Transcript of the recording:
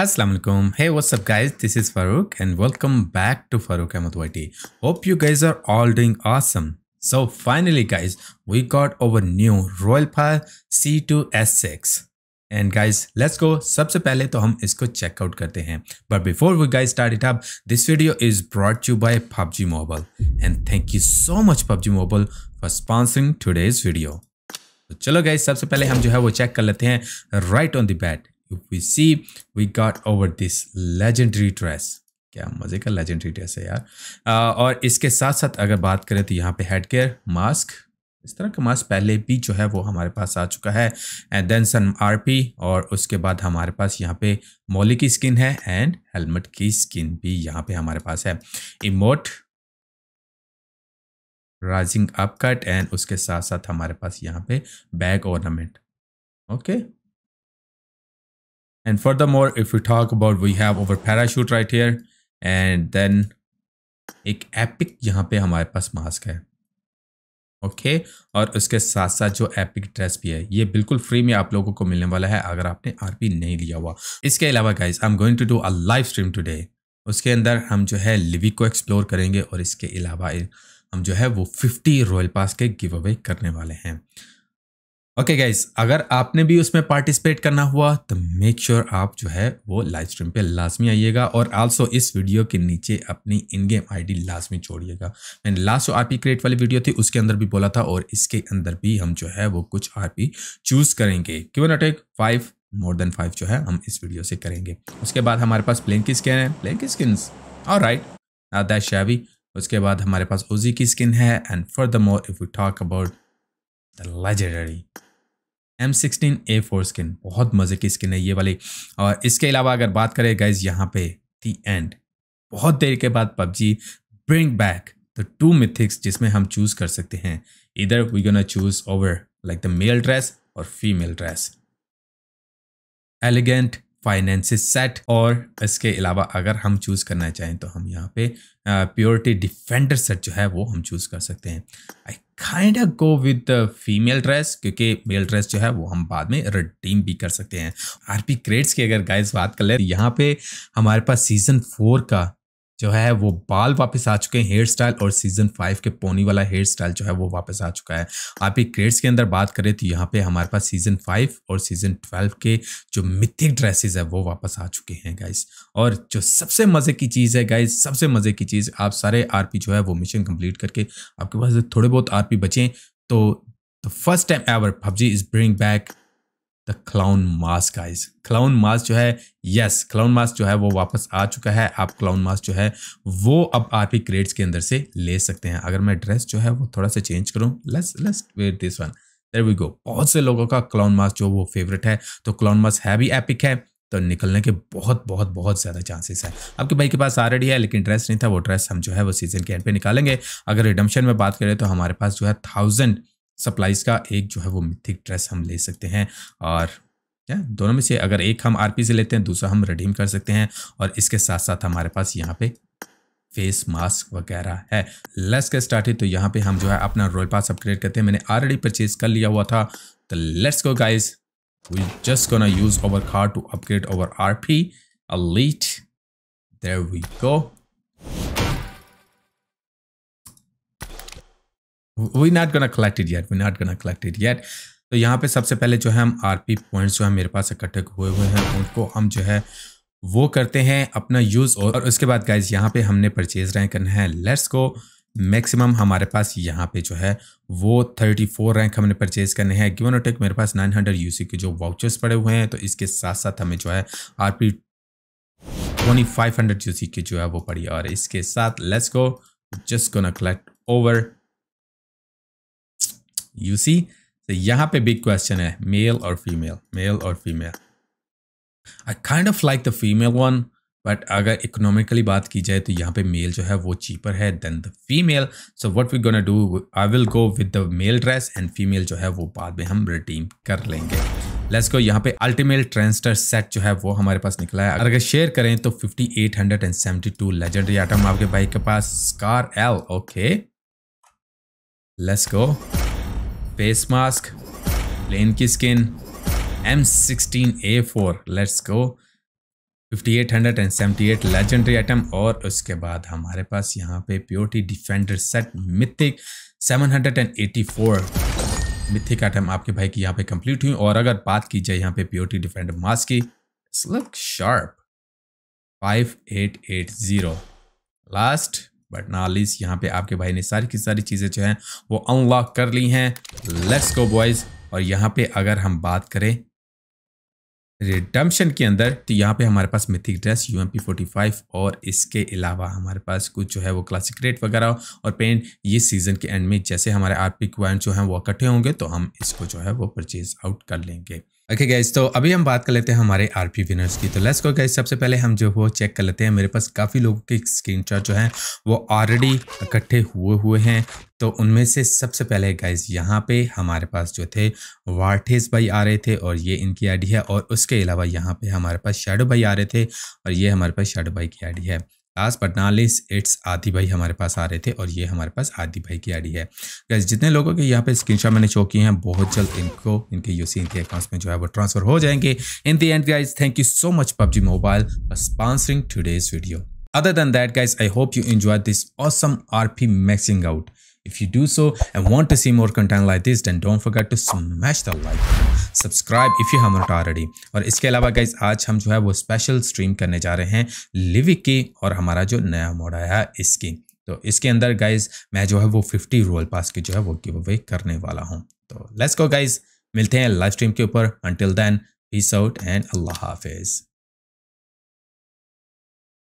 Assalamu alaikum. Hey, what's up guys? This is Farouk and welcome back to Farouk Ahmadwati. Hope you guys are all doing awesome. So finally guys, we got our new Royal File C2S6. And guys let's go सबसे पहले तो हम इसको check out करते हैं but before we guys start it up this video is brought you by PUBG mobile and thank you so much PUBG mobile for sponsoring today's video तो चलो guys सबसे पहले हम जो है वो चेक कर लेते हैं right on the bat if we see we got over this legendary dress क्या मज़े का लेजेंडरी ड्रेस है यार आ, और इसके साथ साथ अगर बात करें तो यहाँ पे हेड केयर मास्क इस तरह का मास्क पहले भी जो है वो हमारे पास आ चुका है and then sun R P और उसके बाद हमारे पास यहाँ पे मोली की स्किन है एंड हेलमेट की स्किन भी यहाँ पे हमारे पास है इमोट राइजिंग अपकट एंड उसके साथ साथ हमारे पास यहाँ पे bag ornament okay And furthermore, if we talk about, we have our parachute right here. And then एक एपिक यहाँ पे हमारे पास मास्क है ओके और उसके साथ साथ जो एपिक ड्रेस भी है ये बिल्कुल फ्री में आप लोगों को मिलने वाला है अगर आपने आरपी नहीं लिया हुआ इसके अलावा guys I am going to do a live stream today उसके अंदर हम जो है लिविक को एक्सप्लोर करेंगे और इसके अलावा हम जो है वो फिफ्टी रॉयल पास के गिव अवे करने वाले हैं ओके okay गाइज अगर आपने भी उसमें पार्टिसिपेट करना हुआ तो मेक श्योर sure आप जो है वो लाइव स्ट्रीम पे लाजमी आइएगा और आल्सो इस वीडियो के नीचे अपनी इन गेम आईडी लाजमी छोड़िएगा मैंने लास्ट जो आरपी क्रिएट वाली वीडियो थी उसके अंदर भी बोला था और इसके अंदर भी हम जो है वो कुछ आरपी चूज करेंगे क्यों नॉट एक फाइव मोर देन फाइव जो है हम इस वीडियो से करेंगे उसके बाद हमारे पास प्लेन की स्किन है प्लेन की स्किन और राइट शावी उसके बाद हमारे पास ओजी की स्किन है and for the more if you talk about the लाइजरी M sixteen A four skin बहुत मज़े की स्किन है ये वाली और इसके अलावा अगर बात करें गाइज यहाँ पे दी एंड बहुत देर के बाद PUBG bring back the two mythics जिसमें हम चूज़ कर सकते हैं इधर we gonna choose over like the male dress और female dress elegant finesse set और इसके अलावा अगर हम चूज़ करना चाहें तो हम यहाँ पे प्योरिटी डिफेंडर सेट जो है वो हम चूज़ कर सकते हैं I kind go with female dress क्योंकि मेल ड्रेस जो है वो हम बाद में रिडीम भी कर सकते हैं आरपी क्रेड्स की अगर गाइस बात कर ले यहाँ पे हमारे पास सीजन फोर का जो है वो बाल वापस आ चुके हैं हेयर स्टाइल और सीजन फाइव के पोनी वाला हेयर स्टाइल जो है वो वापस आ चुका है आप एक क्रेड्स के अंदर बात करें तो यहाँ पे हमारे पास सीजन फाइव और सीजन ट्वेल्व के जो मिथिक ड्रेसेस है वो वापस आ चुके हैं गाइस और जो सबसे मज़े की चीज़ है गाइस सबसे मज़े की चीज़ आप सारे आर जो है वो मिशन कम्प्लीट करके आपके पास थोड़े बहुत आर बचें तो first time ever PUBG is bring back the clown mask guys clown mask जो है यस क्लाउन मास्क जो है वो वापस आ चुका है आप क्लाउन मास्क जो है वो अब आप ही क्रेड्स के अंदर से ले सकते हैं अगर मैं ड्रेस जो है वो थोड़ा सा चेंज करूँ less less wait this one there we go बहुत से लोगों का क्लाउन मास्क जो वो फेवरेट है तो क्लाउन मास है भी एपिक है तो निकलने के बहुत बहुत बहुत ज़्यादा चांसेस है आपके भाई के पास ऑलरेडी है लेकिन ड्रेस नहीं था वो ड्रेस हम जो है वो सीजन के एंड पे निकालेंगे अगर रिडम्शन में बात करें तो हमारे पास जो है थाउजेंड सप्लाइज का एक जो है वो मिथिक ड्रेस हम ले सकते हैं और या दोनों में से अगर एक हम आरपी से लेते हैं दूसरा हम रिडीम कर सकते हैं और इसके साथ साथ हमारे पास यहाँ पे फेस मास्क वगैरह है लेट्स के स्टार्ट है तो यहाँ पे हम जो है अपना रॉयल पास अपग्रेड करते हैं मैंने ऑलरेडी परचेज कर लिया हुआ था तो let's go guys we just gonna use our car to upgrade our R P at there we go we not gonna collect it yet we not gonna collect it yet तो यहाँ पे सबसे पहले जो है हम आर पी पॉइंट्स जो है मेरे पास इकट्ठे हुए हुए हैं उनको हम जो है वो करते हैं अपना यूज़ और उसके बाद गाइज यहाँ पे हमने परचेज रैंक करना है लेट्स को मैक्सिमम हमारे पास यहाँ पे जो है वो 34 रैंक हमने परचेज करने हैं गिवन टेक मेरे पास 900 हंड्रेड यूसी के जो वाउचर्स पड़े हुए हैं तो इसके साथ साथ हमें जो है R P twenty five hundred UC के जो है वो पड़ी और इसके साथ let's go just gonna collect over U C तो यहाँ पे बिग क्वेश्चन है मेल और फीमेल मेल और female I kind of like the female one but अगर इकोनॉमिकली बात की जाए तो यहाँ पे मेल जो है वो चीपर है than the female so what we gonna do I will go with the male dress and female जो है वो बाद में हम रिटीम कर लेंगे लेट्स गो यहाँ पे अल्टीमेट ट्रेंस्टर सेट जो है वो हमारे पास निकला है अगर शेयर करें तो 5872 लेजेंडरी आइटम आपके भाई के पास car L okay let's go face mask plane की skin M sixteen A four let's go fifty eight hundred and seventy eight legendary item और उसके बाद हमारे पास यहाँ पे purity defender set mythic seven hundred and eighty four mythic item आपके भाई की यहाँ पे कंप्लीट हुई और अगर बात की जाए यहाँ पे प्योरिटी डिफेंडर मास्क की look sharp five eight eight zero last but not least यहाँ पे आपके भाई ने सारी की सारी चीज़ें जो हैं वो अनलॉक कर ली हैं लेट्स गो बॉयज़ और यहाँ पे अगर हम बात करें रिडम्पशन के अंदर तो यहाँ पे हमारे पास मिथिक ड्रेस यू एम और इसके अलावा हमारे पास कुछ जो है वो क्लासिक रेट वगैरह और पेंट ये सीज़न के एंड में जैसे हमारे आर पी क्वाइंट जो हैं वो इकट्ठे होंगे तो हम इसको जो है वो परचेज आउट कर लेंगे ओके okay गाइज तो अभी हम बात कर लेते हैं हमारे आरपी विनर्स की तो लेट्स गो गाइज सबसे पहले हम जो वो चेक कर लेते हैं मेरे पास काफ़ी लोगों के स्क्रीनशॉट जो हैं वो ऑलरेडी इकट्ठे हुए हुए हैं तो उनमें से सबसे पहले गाइज यहाँ पे हमारे पास जो थे वार्ठेस भाई आ रहे थे और ये इनकी आईडी है और उसके अलावा यहाँ पे हमारे पास शेडो भाई आ रहे थे और ये हमारे पास शेडो भाई की आईडी है लास्ट बट ना इट्स आदि भाई हमारे पास आ रहे थे और ये हमारे पास आदि भाई की आईडी है गैस जितने लोगों के यहाँ पे स्क्रीनशॉट मैंने शो किए हैं बहुत जल्द इनको इनके यूसी इनके अकाउंट्स में जो है वो ट्रांसफर हो जाएंगे in the end guys thank you so much PUBG mobile for sponsoring today's video other than that guys I hope you enjoyed this awesome RP maxing out If you do so and want to see more content like this, then don't forget to smash the like button. Subscribe if you haven't already. और इसके अलावा guys आज हम जो है वो special stream करने जा रहे हैं लिविक की और हमारा जो नया मोड आया है इसकी तो इसके अंदर गाइज मैं जो है वो 50 रोल पास की जो है वो गिव अवे करने वाला हूँ तो लेट्स गो गाइज मिलते हैं लाइव स्ट्रीम के ऊपर until then peace out and अल्लाह हाफिज़